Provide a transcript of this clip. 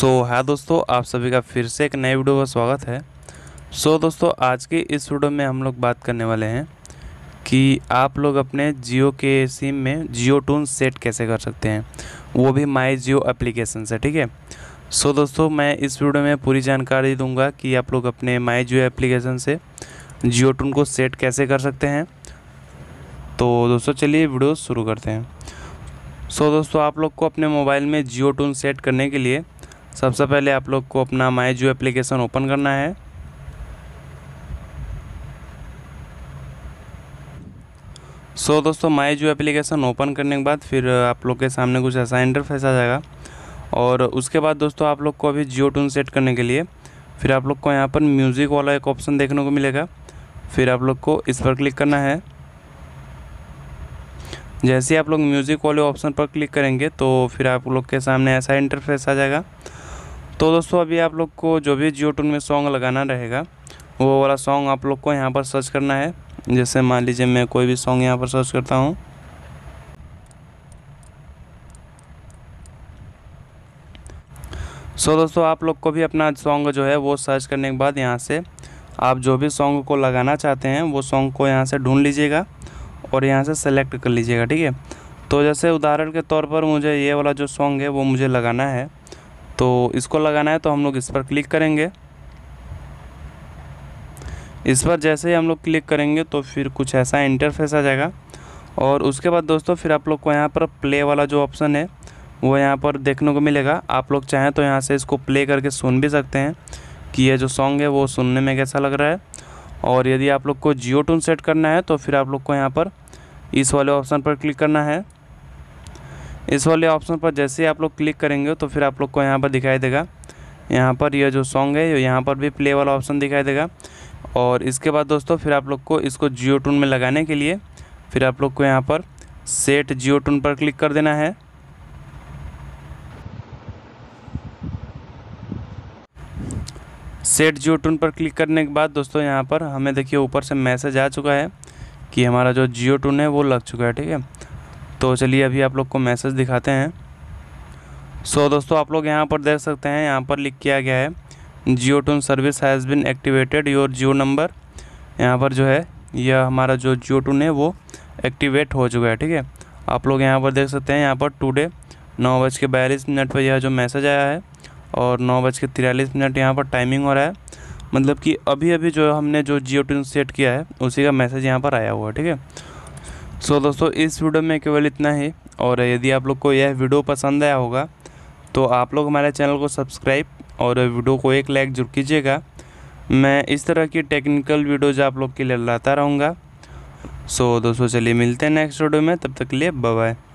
सो so, है हाँ दोस्तों आप सभी का फिर से एक नए वीडियो का स्वागत है सो so, दोस्तों आज के इस वीडियो में हम लोग बात करने वाले हैं कि आप लोग अपने जियो के सिम में जियो टून सेट कैसे कर सकते हैं वो भी माई जियो एप्लीकेशन से ठीक है सो so, दोस्तों मैं इस वीडियो में पूरी जानकारी दूंगा कि आप लोग अपने माई जियो एप्लीकेशन से जियो टून को सेट कैसे कर सकते हैं तो दोस्तों चलिए वीडियो शुरू करते हैं सो so, दोस्तों आप लोग को अपने मोबाइल में जियो टून सेट करने के लिए सबसे पहले आप लोग को अपना माई जू एप्लीकेशन ओपन करना है सो so, दोस्तों माई जू एप्लीकेशन ओपन करने के बाद फिर आप लोग के सामने कुछ ऐसा इंटरफेस आ जाएगा और उसके बाद दोस्तों आप लोग को अभी जियो टून सेट करने के लिए फिर आप लोग को यहाँ पर म्यूज़िक वाला एक ऑप्शन देखने को मिलेगा फिर आप लोग को इस पर क्लिक करना है जैसे आप लोग म्यूज़िक वाले ऑप्शन पर क्लिक करेंगे तो फिर आप लोग के सामने ऐसा इंटरफेस आ जाएगा तो दोस्तों अभी आप लोग को जो भी जियो टून में सॉन्ग लगाना रहेगा वो वाला सॉन्ग आप लोग को यहाँ पर सर्च करना है जैसे मान लीजिए मैं कोई भी सॉन्ग यहाँ पर सर्च करता हूँ सो so, दोस्तों आप लोग को भी अपना सॉन्ग जो है वो सर्च करने के बाद यहाँ से आप जो भी सॉन्ग को लगाना चाहते हैं वो सॉन्ग को यहाँ से ढूंढ लीजिएगा और यहाँ से सेलेक्ट कर लीजिएगा ठीक है तो जैसे उदाहरण के तौर पर मुझे ये वाला जो सॉन्ग है वो मुझे लगाना है तो इसको लगाना है तो हम लोग इस पर क्लिक करेंगे इस पर जैसे ही हम लोग क्लिक करेंगे तो फिर कुछ ऐसा इंटरफेस आ जाएगा और उसके बाद दोस्तों फिर आप लोग को यहाँ पर प्ले वाला जो ऑप्शन है वो यहाँ पर देखने को मिलेगा आप लोग चाहें तो यहाँ से इसको प्ले करके सुन भी सकते हैं कि ये जो सॉन्ग है वो सुनने में कैसा लग रहा है और यदि आप लोग को जियो टून सेट करना है तो फिर आप लोग को यहाँ पर इस वाले ऑप्शन पर क्लिक करना है इस वाले ऑप्शन पर जैसे ही आप लोग क्लिक करेंगे तो फिर आप लोग को यहाँ पर दिखाई देगा यहाँ पर यह जो सॉन्ग है यहाँ पर भी प्ले वाला ऑप्शन दिखाई देगा और इसके बाद दोस्तों फिर आप लोग को इसको जियो टून में लगाने के लिए फिर आप लोग को यहाँ पर सेट जियो टून पर क्लिक कर देना है सेट जियो टून पर क्लिक करने के बाद दोस्तों यहाँ पर हमें देखिए ऊपर से मैसेज आ चुका है कि हमारा जो जियो टून है वो लग चुका है ठीक है तो चलिए अभी आप लोग को मैसेज दिखाते हैं सो so, दोस्तों आप लोग यहाँ पर देख सकते हैं यहाँ पर लिख किया गया है Jio tune service has been activated your Jio number यहाँ पर जो है यह हमारा जो जियो टून है वो एक्टिवेट हो चुका है ठीक है आप लोग यहाँ पर देख सकते हैं यहाँ पर टुडे नौ बज के बयालीस मिनट पर यह जो मैसेज आया है और नौ बज के तिरालीस मिनट यहाँ पर टाइमिंग हो रहा है मतलब कि अभी अभी जो हमने जो जियो टून सेट किया है उसी का मैसेज यहाँ पर आया हुआ है ठीक है सो so, दोस्तों इस वीडियो में केवल इतना ही और यदि आप लोग को यह वीडियो पसंद आया होगा तो आप लोग हमारे चैनल को सब्सक्राइब और वीडियो को एक लाइक जरूर कीजिएगा मैं इस तरह की टेक्निकल वीडियोज आप लोग के लिए लाता रहूँगा सो so, दोस्तों चलिए मिलते हैं नेक्स्ट वीडियो में तब तक के लिए बाय